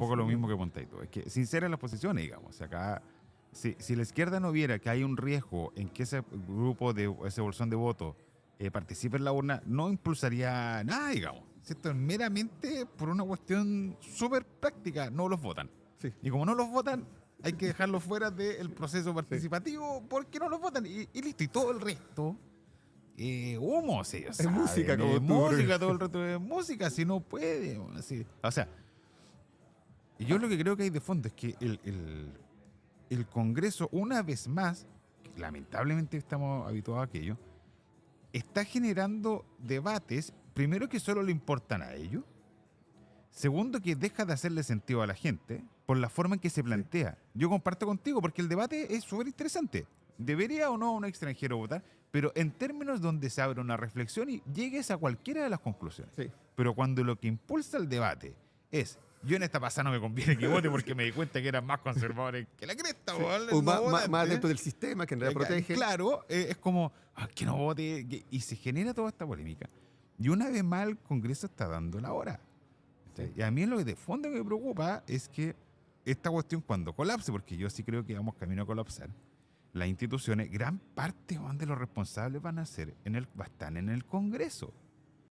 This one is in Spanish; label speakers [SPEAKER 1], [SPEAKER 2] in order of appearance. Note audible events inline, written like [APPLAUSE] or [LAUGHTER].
[SPEAKER 1] poco lo mismo que Montaito. Es que en las posiciones, digamos. acá, si, la izquierda no viera que hay un riesgo en que ese grupo, de ese bolsón de votos eh, participe en la urna, no impulsaría nada, digamos. Meramente por una cuestión súper práctica, no los votan. Y como no los votan, hay que dejarlos [LAUGHS] fuera del proceso participativo porque no los votan. Y, listo, y todo el resto. Eh, humo, sí, sea, es música, como música, todo el resto es música, si no puede. Así. O sea, y yo lo que creo que hay de fondo es que el, Congreso, una vez más, lamentablemente estamos habituados a aquello, está generando debates, primero que solo le importan a ellos, segundo que deja de hacerle sentido a la gente por la forma en que se plantea. Yo comparto contigo porque el debate es súper interesante. ¿Debería o no un extranjero votar? Pero en términos donde se abre una reflexión y llegues a cualquiera de las conclusiones. Pero cuando lo que impulsa el debate es yo en esta pasada no
[SPEAKER 2] me conviene que vote porque me di cuenta que eran más conservadores que la cresta, más, ¿eh? dentro del sistema que en realidad protege.
[SPEAKER 1] Claro, eh, es como ah, que no vote. y se genera toda esta polémica. Y una vez más, el Congreso está dando la hora. Y a mí lo que de fondo me preocupa es que esta cuestión cuando colapse, porque yo sí creo que vamos camino a colapsar, las instituciones, gran parte de los responsables van a ser en en el Congreso.